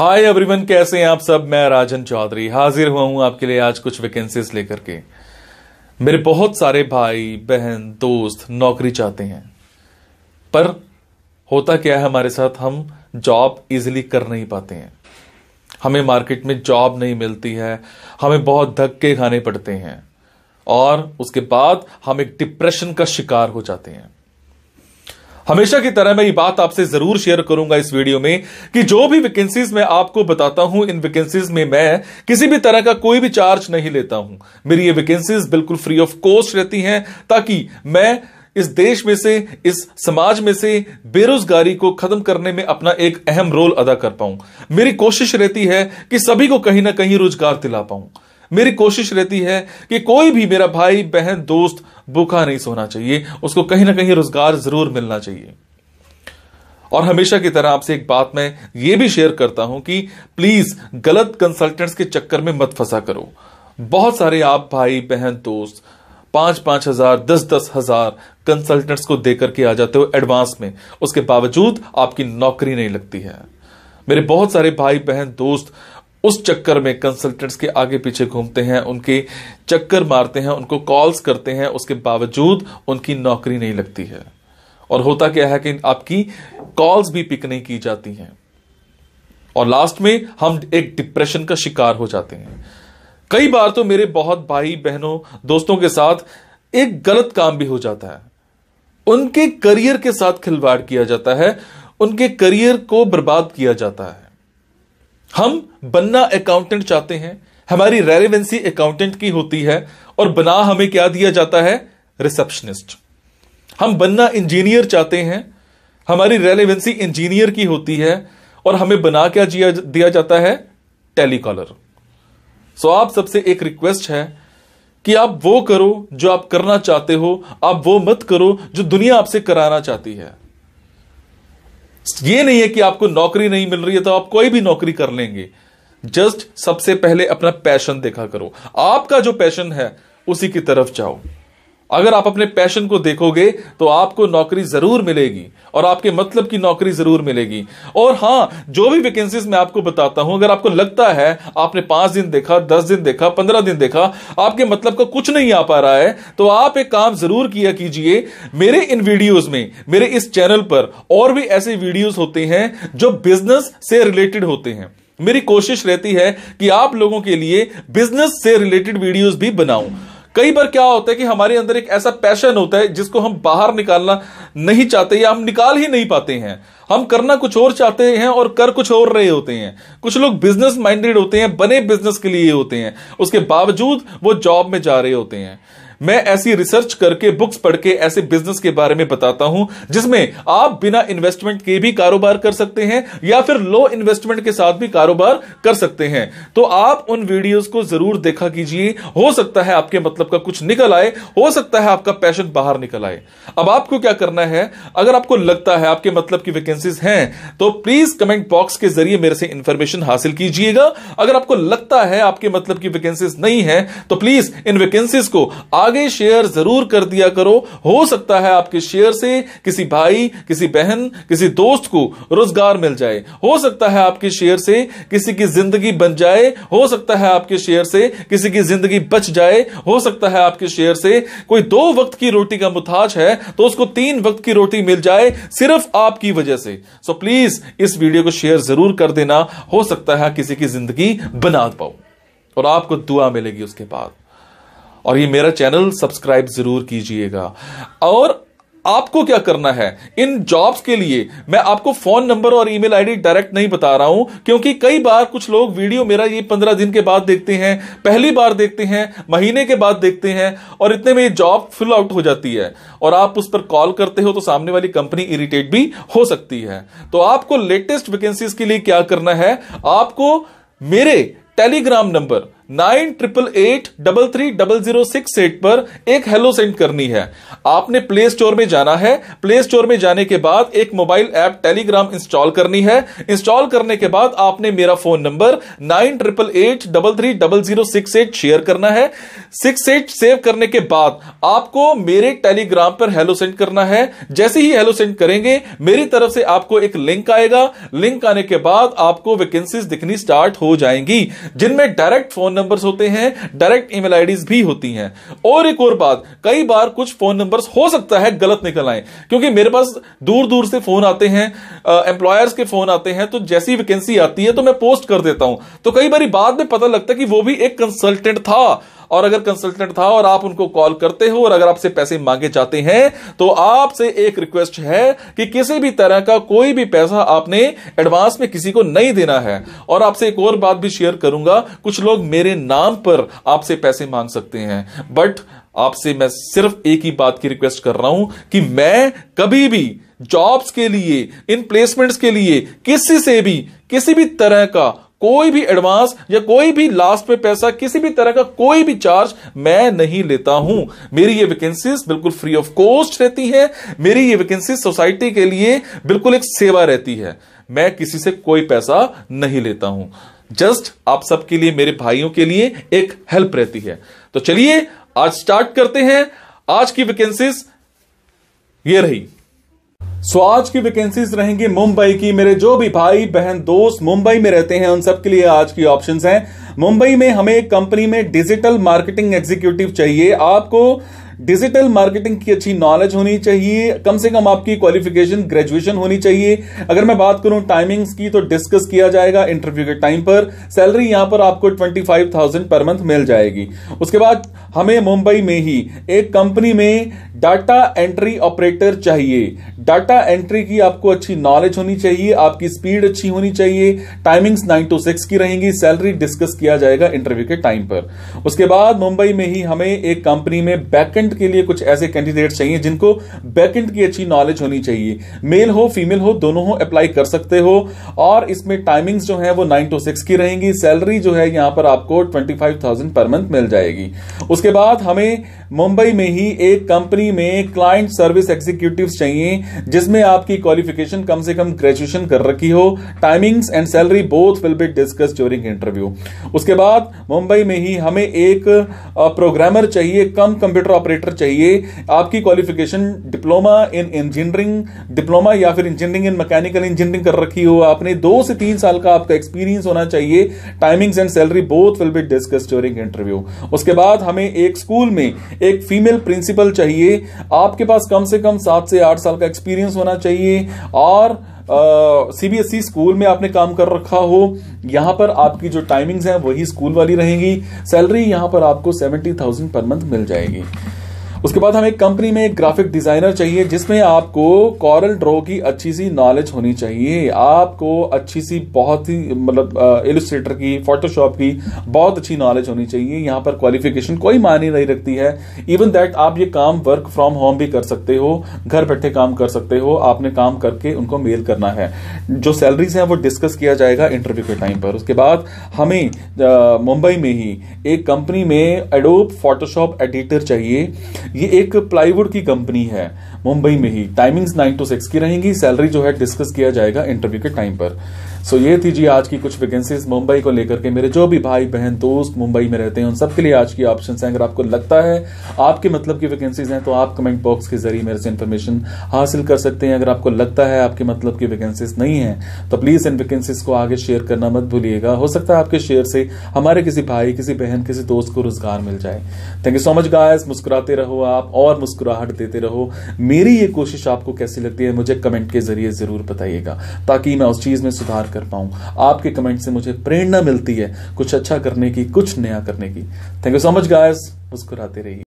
hi everyone कैसे हैं आप सब मैं राजन चौधरी हाजिर हुआ हूं आपके लिए आज कुछ वैकेंसीज लेकर के मेरे बहुत सारे भाई बहन दोस्त नौकरी चाहते हैं पर होता क्या है हमारे साथ हम जॉब इजीली कर नहीं पाते हैं हमें मार्केट में जॉब नहीं मिलती है हमें बहुत धक्के खाने पड़ते हैं और उसके बाद हम एक डिप्रेशन का शिकार हो जाते हैं हमेशा की तरह मैं ये बात आपसे जरूर शेयर करूंगा इस वीडियो में कि जो भी वैकेंसीज मैं आपको बताता हूं इन वैकेंसीज में मैं किसी भी तरह का कोई भी चार्ज नहीं लेता हूं मेरी ये वैकेंसीज बिल्कुल फ्री ऑफ कॉस्ट रहती हैं ताकि मैं इस देश में से इस समाज में से बेरोजगारी को खत्म करने में अपना एक अहम रोल अदा कर पाऊं मेरी कोशिश रहती है कि सभी को कहीं ना कहीं रोजगार दिला पाऊं मेरी कोशिश रहती है कि कोई भी मेरा भाई बहन दोस्त भूखा नहीं सोना चाहिए उसको कहीं ना कहीं रोजगार जरूर मिलना चाहिए और हमेशा की तरह आपसे एक बात मैं ये भी शेयर करता हूं कि प्लीज गलत कंसल्टेंट्स के चक्कर में मत फंसा करो बहुत सारे आप भाई बहन दोस्त पांच पांच हजार दस दस हजार कंसल्टेंट्स को देकर के आ जाते हो एडवांस में उसके बावजूद आपकी नौकरी नहीं लगती है मेरे बहुत सारे भाई बहन दोस्त उस चक्कर में कंसल्टेंट्स के आगे पीछे घूमते हैं उनके चक्कर मारते हैं उनको कॉल्स करते हैं उसके बावजूद उनकी नौकरी नहीं लगती है और होता क्या है कि आपकी कॉल्स भी पिक नहीं की जाती हैं और लास्ट में हम एक डिप्रेशन का शिकार हो जाते हैं कई बार तो मेरे बहुत भाई बहनों दोस्तों के साथ एक गलत काम भी हो जाता है उनके करियर के साथ खिलवाड़ किया जाता है उनके करियर को बर्बाद किया जाता है हम बनना अकाउंटेंट चाहते हैं हमारी रेलिवेंसी अकाउंटेंट की होती है और बना हमें क्या दिया जाता है रिसेप्शनिस्ट हम बनना इंजीनियर चाहते हैं हमारी रेलिवेंसी इंजीनियर की होती है और हमें बना क्या दिया जाता है टेलीकॉलर सो आप सबसे एक रिक्वेस्ट है कि आप वो करो जो आप करना चाहते हो आप वो मत करो जो दुनिया आपसे कराना चाहती है ये नहीं है कि आपको नौकरी नहीं मिल रही है तो आप कोई भी नौकरी कर लेंगे जस्ट सबसे पहले अपना पैशन देखा करो आपका जो पैशन है उसी की तरफ जाओ अगर आप अपने पैशन को देखोगे तो आपको नौकरी जरूर मिलेगी और आपके मतलब की नौकरी जरूर मिलेगी और हाँ जो भी वैकेंसीज मैं आपको बताता हूं अगर आपको लगता है आपने पांच दिन देखा दस दिन देखा पंद्रह दिन देखा आपके मतलब का कुछ नहीं आ पा रहा है तो आप एक काम जरूर किया कीजिए मेरे इन वीडियोज में मेरे इस चैनल पर और भी ऐसे वीडियोज होते हैं जो बिजनेस से रिलेटेड होते हैं मेरी कोशिश रहती है कि आप लोगों के लिए बिजनेस से रिलेटेड वीडियोज भी बनाऊं कई बार क्या होता है कि हमारे अंदर एक ऐसा पैशन होता है जिसको हम बाहर निकालना नहीं चाहते या हम निकाल ही नहीं पाते हैं हम करना कुछ और चाहते हैं और कर कुछ और रहे होते हैं कुछ लोग बिजनेस माइंडेड होते हैं बने बिजनेस के लिए होते हैं उसके बावजूद वो जॉब में जा रहे होते हैं मैं ऐसी रिसर्च करके बुक्स पढ़ के ऐसे बिजनेस के बारे में बताता हूं जिसमें आप बिना इन्वेस्टमेंट के भी कारोबार कर सकते हैं या फिर लो इन्वेस्टमेंट के साथ भी कारोबार कर सकते हैं तो आप उन वीडियोस को जरूर देखा कीजिए हो सकता है आपके मतलब का कुछ निकल आए हो सकता है आपका पैशन बाहर निकल आए अब आपको क्या करना है अगर आपको लगता है आपके मतलब की वैकेंसीज हैं तो प्लीज कमेंट बॉक्स के जरिए मेरे से इंफॉर्मेशन हासिल कीजिएगा अगर आपको लगता है आपके मतलब की वैकेंसीज नहीं है तो प्लीज इन वैकेंसीज को आगे आगे शेयर जरूर कर दिया करो हो सकता है आपके शेयर से किसी भाई किसी बहन किसी दोस्त को रोजगार मिल जाए हो सकता है आपके शेयर से किसी की जिंदगी बन जाए हो सकता है आपके शेयर से किसी की जिंदगी बच जाए हो सकता है आपके शेयर से कोई दो वक्त की रोटी का मुताज है तो उसको तीन वक्त की रोटी मिल जाए सिर्फ आपकी वजह से सो प्लीज इस वीडियो को शेयर जरूर कर देना हो सकता है किसी की जिंदगी बना पाओ और आपको दुआ मिलेगी उसके बाद और ये मेरा चैनल सब्सक्राइब जरूर कीजिएगा और आपको क्या करना है इन जॉब्स के लिए मैं आपको फोन नंबर और ईमेल आईडी डायरेक्ट नहीं बता रहा हूं क्योंकि कई बार कुछ लोग वीडियो मेरा ये पंद्रह दिन के बाद देखते हैं पहली बार देखते हैं महीने के बाद देखते हैं और इतने में ये जॉब फिल आउट हो जाती है और आप उस पर कॉल करते हो तो सामने वाली कंपनी इरिटेट भी हो सकती है तो आपको लेटेस्ट वैकेंसीज के लिए क्या करना है आपको मेरे Telegram number nine triple eight double three double zero six eight पर एक हेलो सेंड करनी है आपने प्ले स्टोर में जाना है प्ले स्टोर में जाने के बाद एक मोबाइल ऐप टेलीग्राम इंस्टॉल करनी है इंस्टॉल करने के बाद आपने मेरा phone number nine triple eight double three double zero six eight share करना है सिक्स एट सेव करने के बाद आपको मेरे टेलीग्राम पर हेलो सेंड करना है जैसे ही हेलो सेंड करेंगे मेरी तरफ से आपको एक लिंक आएगा लिंक आने के बाद आपको वैकेंसीज दिखनी स्टार्ट हो जाएंगी जिनमें डायरेक्ट फोन नंबर्स होते हैं डायरेक्ट ईमेल आईडीज भी होती हैं और एक और बात कई बार कुछ फोन नंबर्स हो सकता है गलत निकल आए क्योंकि मेरे पास दूर दूर से फोन आते हैं एम्प्लॉयर्स के फोन आते हैं तो जैसी वैकेंसी आती है तो मैं पोस्ट कर देता हूं तो कई बार बाद में पता लगता है कि वो भी एक कंसल्टेंट था और अगर कंसल्टेंट था और आप उनको कॉल करते हो और अगर आपसे पैसे मांगे जाते हैं तो आपसे एक रिक्वेस्ट है कि किसी भी तरह का कोई भी पैसा आपने एडवांस में किसी को नहीं देना है और आपसे एक और बात भी शेयर करूंगा कुछ लोग मेरे नाम पर आपसे पैसे मांग सकते हैं बट आपसे मैं सिर्फ एक ही बात की रिक्वेस्ट कर रहा हूं कि मैं कभी भी जॉब्स के लिए इन प्लेसमेंट्स के लिए किसी से भी किसी भी तरह का कोई भी एडवांस या कोई भी लास्ट पे पैसा किसी भी तरह का कोई भी चार्ज मैं नहीं लेता हूं मेरी ये वैकेंसीज बिल्कुल फ्री ऑफ कॉस्ट रहती है मेरी ये वैकेंसी सोसाइटी के लिए बिल्कुल एक सेवा रहती है मैं किसी से कोई पैसा नहीं लेता हूं जस्ट आप सबके लिए मेरे भाइयों के लिए एक हेल्प रहती है तो चलिए आज स्टार्ट करते हैं आज की वैकेंसीज ये रही सो आज की वैकेंसीज रहेंगी मुंबई की मेरे जो भी भाई बहन दोस्त मुंबई में रहते हैं उन सबके लिए आज की ऑप्शंस हैं मुंबई में हमें कंपनी में डिजिटल मार्केटिंग एग्जीक्यूटिव चाहिए आपको डिजिटल मार्केटिंग की अच्छी नॉलेज होनी चाहिए कम से कम आपकी क्वालिफिकेशन ग्रेजुएशन होनी चाहिए अगर मैं बात करूं टाइमिंग्स की तो डिस्कस किया जाएगा इंटरव्यू के टाइम पर सैलरी यहां पर आपको twenty five thousand per month मिल जाएगी उसके बाद हमें मुंबई में ही एक कंपनी में डाटा एंट्री ऑपरेटर चाहिए डाटा एंट्री की आपको अच्छी नॉलेज होनी चाहिए आपकी स्पीड अच्छी होनी चाहिए टाइमिंग्स नाइन टू सिक्स की रहेंगी सैलरी डिस्कस किया जाएगा इंटरव्यू के टाइम पर उसके बाद मुंबई में ही हमें एक कंपनी में बैकेंड बैकेंड के लिए कुछ ऐसे कैंडिडेट चाहिए जिनको बैकेंड की अच्छी नॉलेज होनी चाहिए मेल हो फीमेल हो दोनों हो अप्लाई कर सकते हो और इसमें टाइमिंग्स जो है वो नाइन टू सिक्स की रहेंगी सैलरी जो है यहां पर आपको twenty five thousand per month मिल जाएगी उसके बाद हमें मुंबई में ही एक कंपनी में क्लाइंट सर्विस एग्जीक्यूटिव चाहिए जिसमें आपकी क्वालिफिकेशन कम से कम ग्रेजुएशन कर रखी हो timings and salary both will be discuss during interview उसके बाद मुंबई में ही हमें एक प्रोग्रामर चाहिए कम कंप्यूटर ऑपरेटर ऑपरेटर चाहिए आपकी qualification diploma in engineering diploma या फिर इंजीनियरिंग इन मैकेनिकल इंजीनियरिंग कर रखी हो आपने दो से तीन साल का आपका एक्सपीरियंस होना चाहिए timings and salary both will be discuss during interview उसके बाद हमें एक स्कूल में एक फीमेल प्रिंसिपल चाहिए आपके पास कम से कम सात से आठ साल का एक्सपीरियंस होना चाहिए और सीबीएसई uh, स्कूल में आपने काम कर रखा हो यहां पर आपकी जो टाइमिंग्स हैं वही स्कूल वाली रहेंगी सैलरी यहां पर आपको सेवेंटी थाउजेंड पर मंथ मिल जाएगी उसके बाद हमें कंपनी में एक ग्राफिक डिजाइनर चाहिए जिसमें आपको कॉरल ड्रॉ की अच्छी सी नॉलेज होनी चाहिए आपको अच्छी सी बहुत ही मतलब इलस्ट्रेटर की फोटोशॉप की बहुत अच्छी नॉलेज होनी चाहिए यहाँ पर क्वालिफिकेशन कोई मायने नहीं रखती है इवन दैट आप ये काम वर्क फ्रॉम होम भी कर सकते हो घर बैठे काम कर सकते हो आपने काम करके उनको मेल करना है जो सैलरीज है वो डिस्कस किया जाएगा इंटरव्यू के टाइम पर उसके बाद हमें मुंबई में ही एक कंपनी में एडोब फोटोशॉप एडिटर चाहिए ये एक प्लाईवुड की कंपनी है मुंबई में ही टाइमिंग्स नाइन टू सिक्स की रहेंगी सैलरी जो है डिस्कस किया जाएगा इंटरव्यू के टाइम पर सो ये थी जी आज की कुछ वैकेंसीज मुंबई को लेकर के मेरे जो भी भाई बहन दोस्त मुंबई में रहते हैं उन सबके लिए आज की ऑप्शन हैं अगर आपको लगता है आपके मतलब की वैकेंसीज हैं तो आप कमेंट बॉक्स के जरिए मेरे से इन्फॉर्मेशन हासिल कर सकते हैं अगर आपको लगता है आपके मतलब की वैकेंसीज नहीं है तो प्लीज़ इन वैकेंसीज को आगे शेयर करना मत भूलिएगा हो सकता है आपके शेयर से हमारे किसी भाई किसी बहन किसी दोस्त को रोजगार मिल जाए thank you so much guys मुस्कुराते रहो आप और मुस्कुराहट देते रहो मेरी ये कोशिश आपको कैसी लगती है मुझे कमेंट के जरिए ज़रूर बताइएगा ताकि मैं उस चीज़ में सुधार कर पाऊं आपके कमेंट से मुझे प्रेरणा मिलती है कुछ अच्छा करने की कुछ नया करने की thank you so much guys मुस्कुराते रहिए